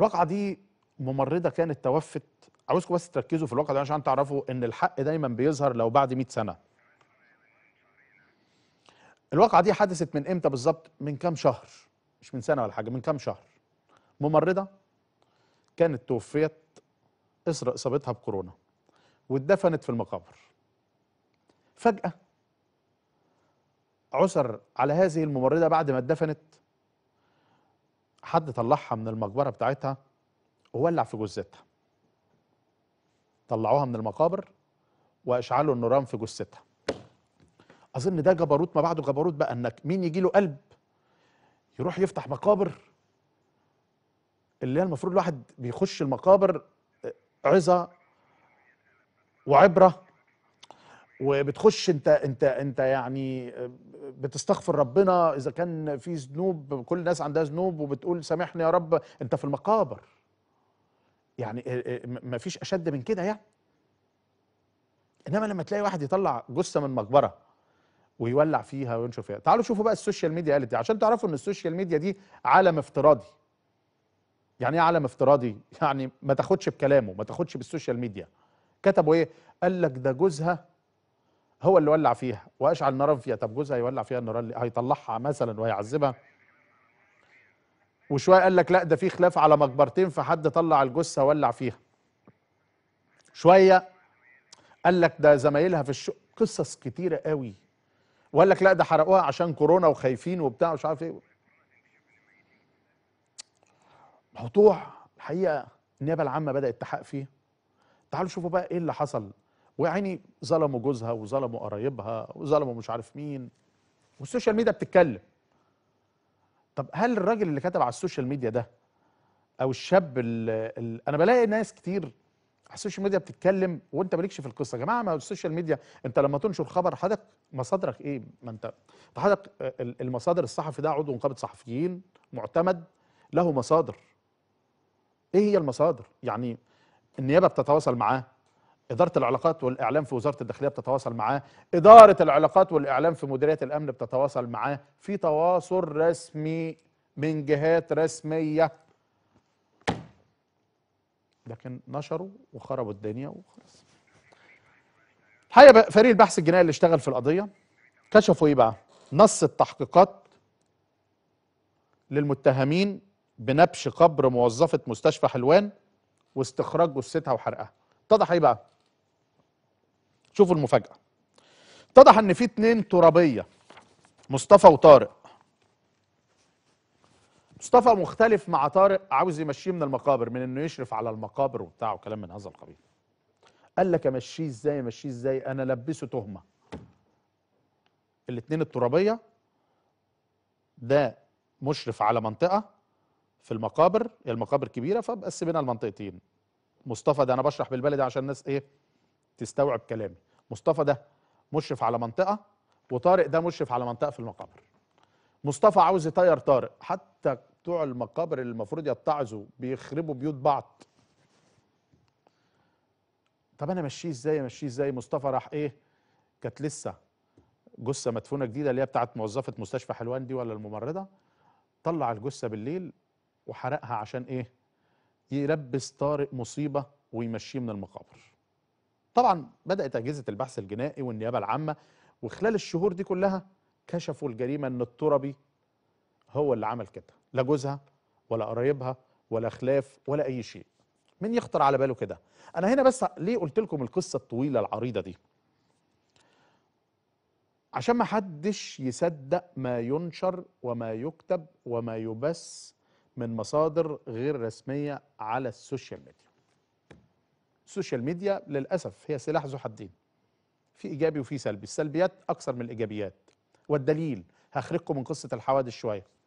الواقعه دي ممرضه كانت توفت عاوزكم بس تركزوا في الواقع ده عشان تعرفوا ان الحق دايما بيظهر لو بعد 100 سنه الواقعه دي حدثت من امتى بالظبط من كام شهر مش من سنه ولا حاجه من كام شهر ممرضه كانت توفيت اسرى اصابتها بكورونا واتدفنت في المقابر فجاه عثر على هذه الممرضه بعد ما اتدفنت حد طلعها من المقبره بتاعتها وولع في جثتها طلعوها من المقابر واشعلوا النيران في جثتها اظن ده جبروت ما بعده جبروت بقى انك مين يجي له قلب يروح يفتح مقابر اللي هي المفروض الواحد بيخش المقابر آه، عظه وعبره وبتخش انت انت انت يعني آه، بتستغفر ربنا اذا كان في ذنوب كل الناس عندها ذنوب وبتقول سامحني يا رب انت في المقابر يعني آه، آه، ما فيش اشد من كده يعني انما لما تلاقي واحد يطلع جثه من مقبره ويولع فيها وينشر فيها تعالوا شوفوا بقى السوشيال ميديا قالت إيه؟ عشان تعرفوا ان السوشيال ميديا دي عالم افتراضي يعني ايه عالم افتراضي يعني ما تاخدش بكلامه ما تاخدش بالسوشيال ميديا كتبوا ايه قال لك ده جوزها هو اللي ولع فيها واشعل نارا فيها طب جوزها هيولع فيها النار اللي هيطلعها مثلا وهيعذبها وشويه قال لك لا ده في خلاف على مقبرتين فحد طلع الجثه ولع فيها شويه قال لك ده زمايلها في الشغل قصص كتيره قوي وقال لك لا ده حرقوها عشان كورونا وخايفين وبتاع مش عارف ايه موضوع الحقيقه النيابه العامه بدات تحقق فيه تعالوا شوفوا بقى ايه اللي حصل ويعني ظلموا جوزها وظلموا قرايبها وظلموا مش عارف مين والسوشيال ميديا بتتكلم طب هل الراجل اللي كتب على السوشيال ميديا ده او الشاب اللي انا بلاقي ناس كتير على السوشيال ميديا بتتكلم وانت مالكش في القصه يا جماعه ما السوشيال ميديا انت لما تنشر خبر حضرتك مصادرك ايه ما انت حضرتك المصادر الصحفي ده عضو نقابه صحفيين معتمد له مصادر ايه هي المصادر يعني النيابه بتتواصل معاه إدارة العلاقات والإعلام في وزارة الداخلية بتتواصل معاه إدارة العلاقات والإعلام في مديرية الأمن بتتواصل معاه في تواصل رسمي من جهات رسمية لكن نشروا وخربوا الدنيا وخلاص الحقيقة فريق البحث الجنائي اللي اشتغل في القضية كشفوا إيه بقى نص التحقيقات للمتهمين بنبش قبر موظفة مستشفى حلوان واستخراج جثتها وحرقها اتضح ايه بقى شوفوا المفاجأة اتضح ان في اتنين ترابية مصطفى وطارق مصطفى مختلف مع طارق عاوز يمشيه من المقابر من انه يشرف على المقابر وبتاع وكلام من هذا القبيل قال لك امشيه ازاي امشيه ازاي انا لبسه تهمه الاتنين الترابيه ده مشرف على منطقه في المقابر هي المقابر كبيره فبقسمينها لمنطقتين المنطقتين مصطفى ده انا بشرح بالبلدي عشان الناس ايه تستوعب كلامي مصطفى ده مشرف على منطقه وطارق ده مشرف على منطقه في المقابر مصطفى عاوز يطير طارق حتى بتوع المقابر اللي المفروض يتعظوا بيخربوا بيوت بعض طب انا مشيه ازاي امشيه ازاي مصطفى راح ايه كانت لسه جثه مدفونه جديده اللي هي بتاعت موظفه مستشفى حلوان دي ولا الممرضه طلع الجثه بالليل وحرقها عشان ايه يلبس طارق مصيبه ويمشيه من المقابر طبعا بدأت أجهزة البحث الجنائي والنيابة العامة وخلال الشهور دي كلها كشفوا الجريمة أن التربي هو اللي عمل كده لا جوزها ولا قرايبها ولا خلاف ولا أي شيء مين يخطر على باله كده أنا هنا بس ليه قلت لكم القصة الطويلة العريضة دي عشان ما حدش يصدق ما ينشر وما يكتب وما يبث من مصادر غير رسمية على السوشيال ميديا السوشيال ميديا للأسف هي سلاح ذو حدين في إيجابي وفي سلبي السلبيات أكثر من الإيجابيات والدليل هخرجكم من قصة الحوادث شوية